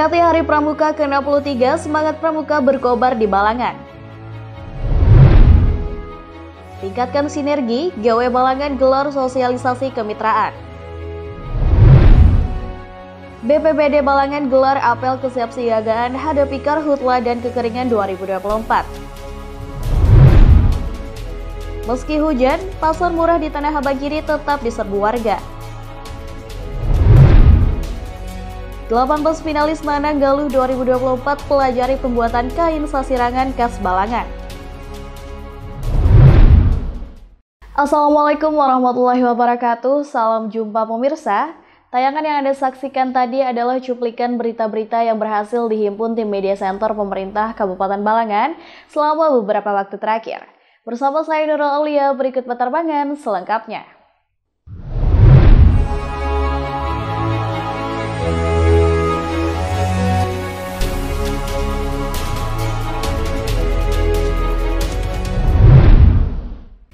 Memperingati Hari Pramuka ke-63, semangat pramuka berkobar di Balangan. Tingkatkan sinergi, GW Balangan gelar sosialisasi kemitraan. BPBD Balangan gelar apel kesiapsiagaan hadapi karhutla dan kekeringan 2024. Meski hujan, pasar murah di Tanah Abang Kiri tetap diserbu warga. 18 finalis Nanang Galuh 2024 pelajari pembuatan kain sasirangan khas Balangan. Assalamualaikum warahmatullahi wabarakatuh. Salam jumpa pemirsa. Tayangan yang Anda saksikan tadi adalah cuplikan berita-berita yang berhasil dihimpun tim media center pemerintah Kabupaten Balangan selama beberapa waktu terakhir. Bersama saya Nurul Alia, berikut penerbangan selengkapnya.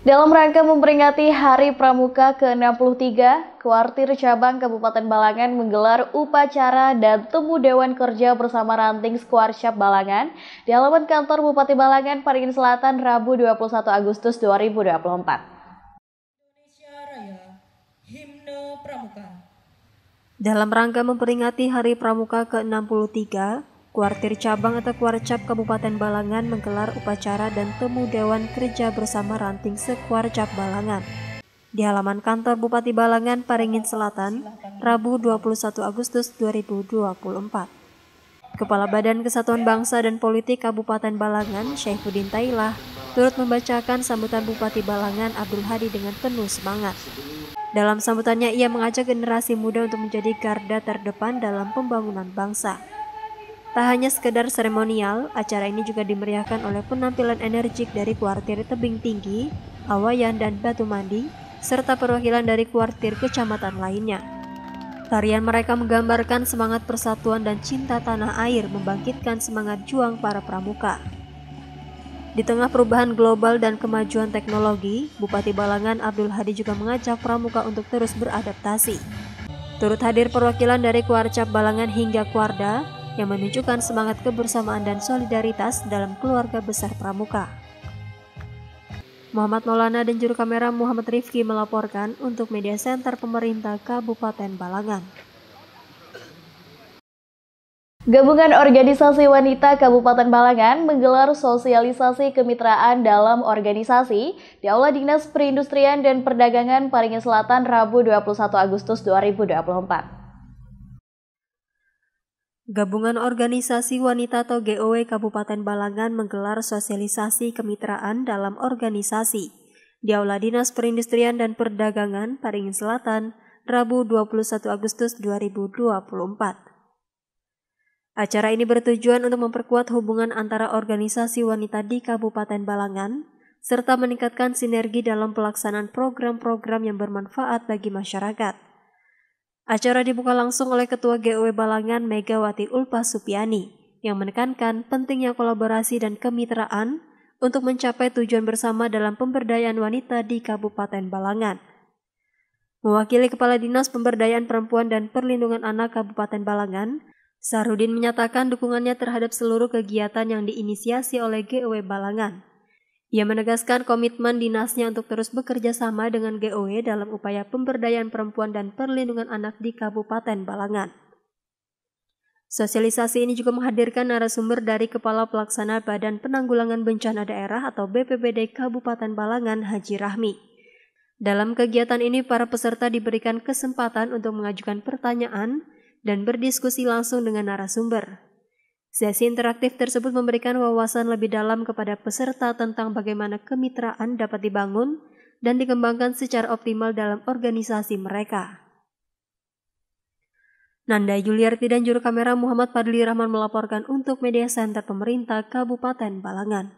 Dalam rangka memperingati Hari Pramuka ke-63, Kuartir Cabang Kabupaten Balangan menggelar upacara dan temu Dewan Kerja bersama Ranting Skuarsyap Balangan di halaman kantor Bupati Balangan, Paringin Selatan, Rabu 21 Agustus 2024. Dalam rangka memperingati Hari Pramuka ke-63, Kuartir Cabang atau Kuarcap Kabupaten Balangan menggelar upacara dan temu Dewan Kerja bersama ranting sekuarcap Balangan. Di halaman kantor Bupati Balangan, Paringin Selatan, Rabu 21 Agustus 2024. Kepala Badan Kesatuan Bangsa dan Politik Kabupaten Balangan, Syaifuddin Tailah, turut membacakan sambutan Bupati Balangan Abdul Hadi dengan penuh semangat. Dalam sambutannya, ia mengajak generasi muda untuk menjadi garda terdepan dalam pembangunan bangsa. Tak hanya sekedar seremonial, acara ini juga dimeriahkan oleh penampilan energik dari kuartir Tebing Tinggi, Awayan, dan Batu Mandi, serta perwakilan dari kuartir kecamatan lainnya. Tarian mereka menggambarkan semangat persatuan dan cinta tanah air membangkitkan semangat juang para pramuka. Di tengah perubahan global dan kemajuan teknologi, Bupati Balangan Abdul Hadi juga mengajak pramuka untuk terus beradaptasi. Turut hadir perwakilan dari Kuarcap Balangan hingga Kuarda, yang menunjukkan semangat kebersamaan dan solidaritas dalam keluarga besar Pramuka. Muhammad Maulana dan juru kamera Muhammad Rifki melaporkan untuk Media Center Pemerintah Kabupaten Balangan. Gabungan Organisasi Wanita Kabupaten Balangan menggelar sosialisasi kemitraan dalam organisasi di Aula Dinas Perindustrian dan Perdagangan Paringin Selatan Rabu 21 Agustus 2024. Gabungan Organisasi Wanita atau GOW e Kabupaten Balangan menggelar sosialisasi kemitraan dalam organisasi di Aula Dinas Perindustrian dan Perdagangan Paringin Selatan, Rabu 21 Agustus 2024. Acara ini bertujuan untuk memperkuat hubungan antara organisasi wanita di Kabupaten Balangan serta meningkatkan sinergi dalam pelaksanaan program-program yang bermanfaat bagi masyarakat. Acara dibuka langsung oleh Ketua GW e Balangan Megawati Ulpa Supiani yang menekankan pentingnya kolaborasi dan kemitraan untuk mencapai tujuan bersama dalam pemberdayaan wanita di Kabupaten Balangan. Mewakili Kepala Dinas Pemberdayaan Perempuan dan Perlindungan Anak Kabupaten Balangan, Sarudin menyatakan dukungannya terhadap seluruh kegiatan yang diinisiasi oleh GW e Balangan. Ia menegaskan komitmen dinasnya untuk terus bekerja sama dengan GOE dalam upaya pemberdayaan perempuan dan perlindungan anak di Kabupaten Balangan. Sosialisasi ini juga menghadirkan narasumber dari Kepala Pelaksana Badan Penanggulangan Bencana Daerah atau BPBD Kabupaten Balangan, Haji Rahmi. Dalam kegiatan ini, para peserta diberikan kesempatan untuk mengajukan pertanyaan dan berdiskusi langsung dengan narasumber. Sesi interaktif tersebut memberikan wawasan lebih dalam kepada peserta tentang bagaimana kemitraan dapat dibangun dan dikembangkan secara optimal dalam organisasi mereka. Nanda Juliarti dan juru kamera Muhammad Fadli Rahman melaporkan untuk Media Center Pemerintah Kabupaten Balangan.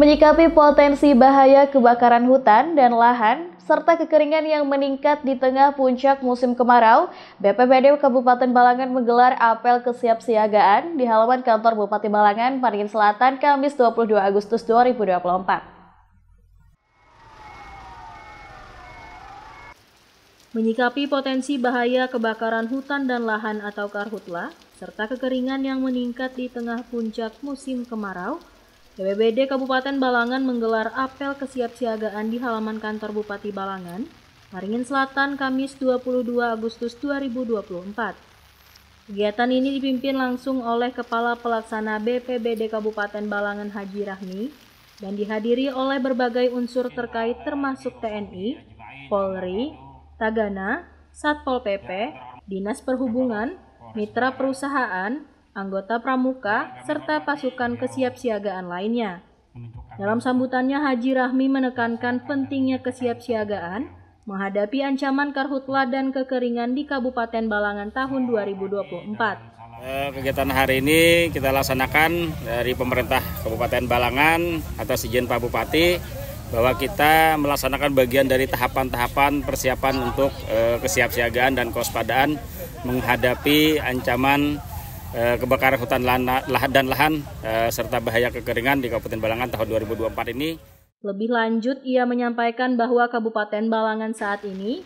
Menyikapi potensi bahaya kebakaran hutan dan lahan, serta kekeringan yang meningkat di tengah puncak musim kemarau, BPBD Kabupaten Balangan menggelar apel kesiapsiagaan di halaman kantor Bupati Balangan, Parigin Selatan, Kamis 22 Agustus 2024. Menyikapi potensi bahaya kebakaran hutan dan lahan atau karhutla, serta kekeringan yang meningkat di tengah puncak musim kemarau, BPBD Kabupaten Balangan menggelar apel kesiapsiagaan di halaman kantor Bupati Balangan, Maringin Selatan, Kamis 22 Agustus 2024. Kegiatan ini dipimpin langsung oleh Kepala Pelaksana BPBD Kabupaten Balangan Haji Rahmi dan dihadiri oleh berbagai unsur terkait termasuk TNI, Polri, Tagana, Satpol PP, Dinas Perhubungan, Mitra Perusahaan, anggota pramuka, serta pasukan kesiapsiagaan lainnya. Dalam sambutannya, Haji Rahmi menekankan pentingnya kesiapsiagaan menghadapi ancaman karhutla dan kekeringan di Kabupaten Balangan tahun 2024. Eh, kegiatan hari ini kita laksanakan dari pemerintah Kabupaten Balangan atas izin Pak Bupati bahwa kita melaksanakan bagian dari tahapan-tahapan persiapan untuk eh, kesiapsiagaan dan kewaspadaan menghadapi ancaman Eh, kebakaran hutan lahan dan lahan eh, serta bahaya kekeringan di Kabupaten Balangan tahun 2024 ini. Lebih lanjut, ia menyampaikan bahwa Kabupaten Balangan saat ini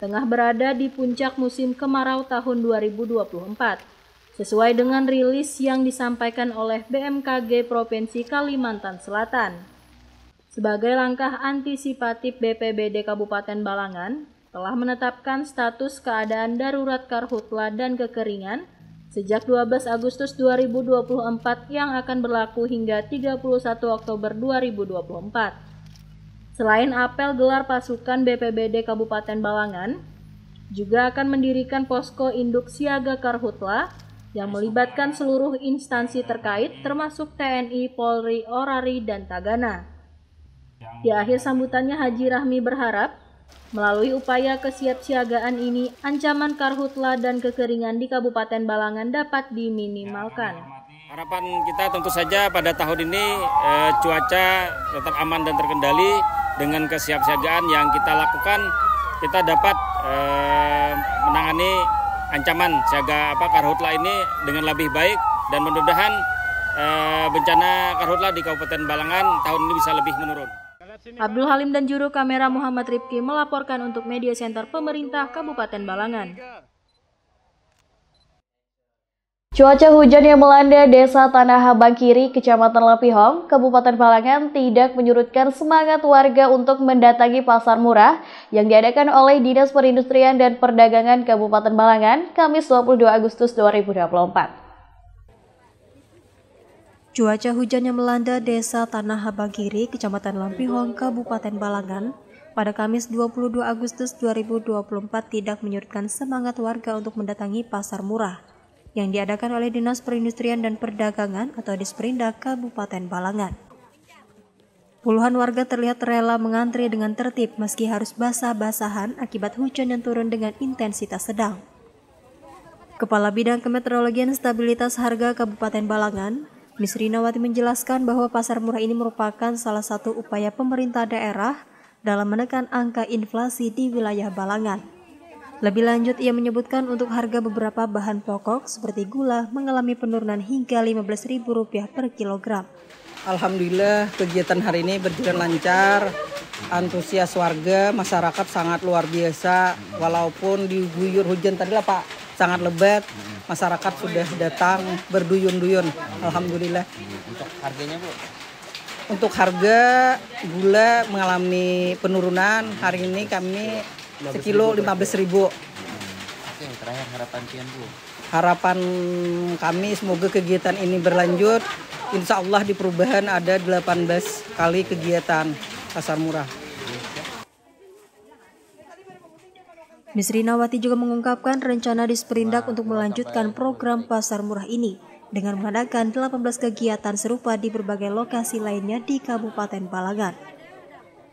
tengah berada di puncak musim kemarau tahun 2024. Sesuai dengan rilis yang disampaikan oleh BMKG Provinsi Kalimantan Selatan. Sebagai langkah antisipatif BPBD Kabupaten Balangan, telah menetapkan status keadaan darurat karhutla dan kekeringan sejak 12 Agustus 2024 yang akan berlaku hingga 31 Oktober 2024. Selain apel gelar pasukan BPBD Kabupaten Balangan, juga akan mendirikan posko induk siaga Karhutla yang melibatkan seluruh instansi terkait termasuk TNI, Polri, Orari, dan Tagana. Di akhir sambutannya Haji Rahmi berharap Melalui upaya kesiapsiagaan ini, ancaman karhutla dan kekeringan di Kabupaten Balangan dapat diminimalkan. Ya, Harapan kita tentu saja pada tahun ini eh, cuaca tetap aman dan terkendali dengan kesiapsiagaan yang kita lakukan kita dapat eh, menangani ancaman siaga apa karhutla ini dengan lebih baik dan mudah-mudahan eh, bencana karhutla di Kabupaten Balangan tahun ini bisa lebih menurun. Abdul Halim dan juru kamera Muhammad Ripki melaporkan untuk Media Center Pemerintah Kabupaten Balangan. Cuaca hujan yang melanda Desa Tanah Habang Kiri, Kecamatan Lapihong, Kabupaten Balangan tidak menyurutkan semangat warga untuk mendatangi pasar murah yang diadakan oleh Dinas Perindustrian dan Perdagangan Kabupaten Balangan, Kamis 22 Agustus 2024. Cuaca hujan yang melanda desa Tanah Habagiri, Kecamatan Lampihong, Kabupaten Balangan, pada Kamis 22 Agustus 2024 tidak menyurutkan semangat warga untuk mendatangi pasar murah yang diadakan oleh Dinas Perindustrian dan Perdagangan atau Disperinda Kabupaten Balangan. Puluhan warga terlihat rela mengantri dengan tertib meski harus basah-basahan akibat hujan yang turun dengan intensitas sedang. Kepala Bidang Kemeteorologian Stabilitas Harga Kabupaten Balangan, Miss Rinawati menjelaskan bahwa pasar murah ini merupakan salah satu upaya pemerintah daerah dalam menekan angka inflasi di wilayah Balangan. Lebih lanjut, ia menyebutkan untuk harga beberapa bahan pokok seperti gula mengalami penurunan hingga Rp15.000 per kilogram. Alhamdulillah kegiatan hari ini berjalan lancar, antusias warga, masyarakat sangat luar biasa, walaupun diguyur hujan tadi lah Pak, sangat lebat, masyarakat sudah datang berduyun-duyun. Alhamdulillah. Untuk harganya bu? Untuk harga gula mengalami penurunan. Hari ini kami sekilo lima belas ribu. Oke, terakhir harapan pian bu? Harapan kami semoga kegiatan ini berlanjut. Insya Allah di perubahan ada 18 kali kegiatan pasar murah. Miss Rinawati juga mengungkapkan rencana disperindak untuk melanjutkan program pasar murah ini dengan mengadakan 18 kegiatan serupa di berbagai lokasi lainnya di Kabupaten Palagan.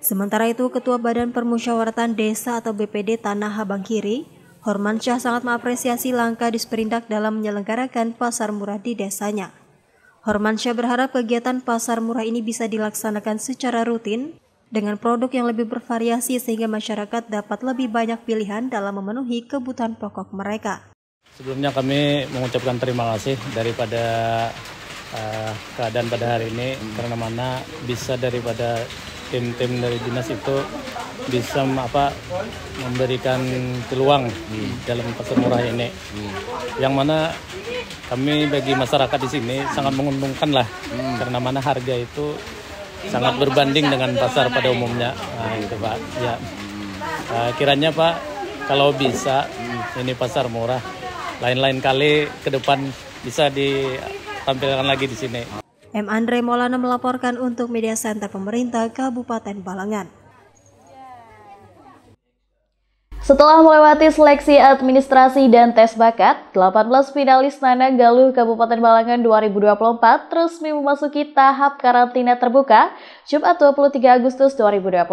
Sementara itu, Ketua Badan Permusyawaratan Desa atau BPD Tanah Abang Kiri, Horman Syah sangat mengapresiasi langkah disperindak dalam menyelenggarakan pasar murah di desanya. Horman Syah berharap kegiatan pasar murah ini bisa dilaksanakan secara rutin dengan produk yang lebih bervariasi sehingga masyarakat dapat lebih banyak pilihan dalam memenuhi kebutuhan pokok mereka. Sebelumnya kami mengucapkan terima kasih daripada uh, keadaan pada hari ini karena mana bisa daripada tim-tim dari dinas itu bisa apa memberikan peluang hmm. dalam pasar murah ini hmm. yang mana kami bagi masyarakat di sini sangat menguntungkan lah hmm. karena mana harga itu sangat berbanding dengan pasar pada umumnya. Nah, itu Pak. Ya. Nah, kiranya Pak kalau bisa ini pasar murah. Lain-lain kali ke depan bisa ditampilkan lagi di sini. M. Andre Maulana melaporkan untuk media center pemerintah Kabupaten Balangan. Setelah melewati seleksi administrasi dan tes bakat, 18 finalis Nana Galuh Kabupaten Balangan 2024 terus memasuki tahap karantina terbuka Jumat 23 Agustus 2024.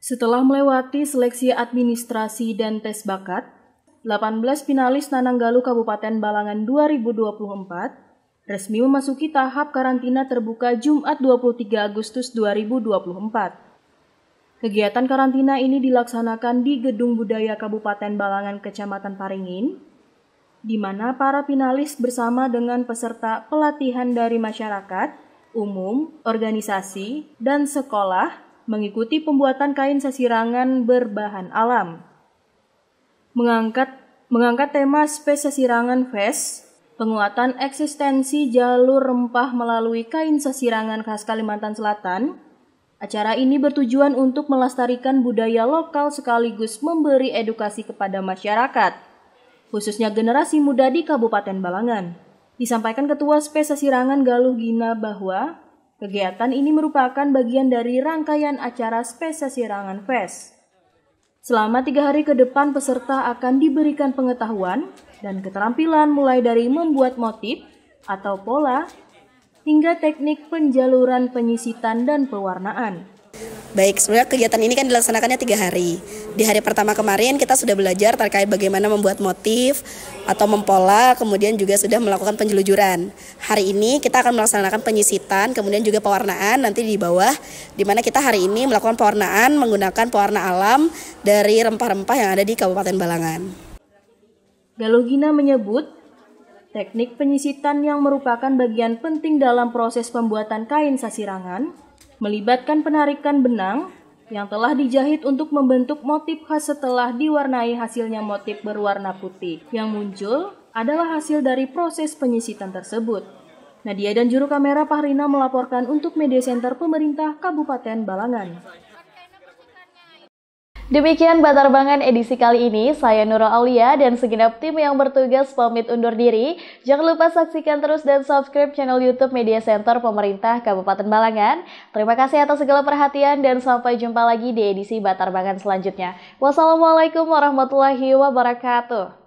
Setelah melewati seleksi administrasi dan tes bakat, 18 finalis Galuh Kabupaten Balangan 2024 resmi memasuki tahap karantina terbuka Jumat 23 Agustus 2024. Kegiatan karantina ini dilaksanakan di Gedung Budaya Kabupaten Balangan Kecamatan Paringin, di mana para finalis bersama dengan peserta pelatihan dari masyarakat, umum, organisasi, dan sekolah mengikuti pembuatan kain sasirangan berbahan alam. Mengangkat mengangkat tema spesiesirangan Sasirangan Fest, penguatan eksistensi jalur rempah melalui kain sesirangan khas Kalimantan Selatan. Acara ini bertujuan untuk melestarikan budaya lokal sekaligus memberi edukasi kepada masyarakat, khususnya generasi muda di Kabupaten Balangan. Disampaikan Ketua SP Sesirangan Galuh Gina bahwa kegiatan ini merupakan bagian dari rangkaian acara SP Sesirangan Fest. Selama tiga hari ke depan peserta akan diberikan pengetahuan, dan keterampilan mulai dari membuat motif atau pola hingga teknik penjaluran penyisitan dan pewarnaan. Baik, sebenarnya kegiatan ini kan dilaksanakannya tiga hari. Di hari pertama kemarin kita sudah belajar terkait bagaimana membuat motif atau mempola, kemudian juga sudah melakukan penjelujuran. Hari ini kita akan melaksanakan penyisitan, kemudian juga pewarnaan nanti di bawah, di mana kita hari ini melakukan pewarnaan menggunakan pewarna alam dari rempah-rempah yang ada di Kabupaten Balangan. Galugina menyebut, teknik penyisitan yang merupakan bagian penting dalam proses pembuatan kain sasirangan melibatkan penarikan benang yang telah dijahit untuk membentuk motif khas setelah diwarnai hasilnya motif berwarna putih yang muncul adalah hasil dari proses penyisitan tersebut. Nadia dan juru kamera Pahrina melaporkan untuk Media Center Pemerintah Kabupaten Balangan. Demikian Batarbangan edisi kali ini, saya Nurul Aulia dan segenap tim yang bertugas pamit undur diri. Jangan lupa saksikan terus dan subscribe channel YouTube Media Center Pemerintah Kabupaten Balangan. Terima kasih atas segala perhatian dan sampai jumpa lagi di edisi Batarbangan selanjutnya. Wassalamualaikum warahmatullahi wabarakatuh.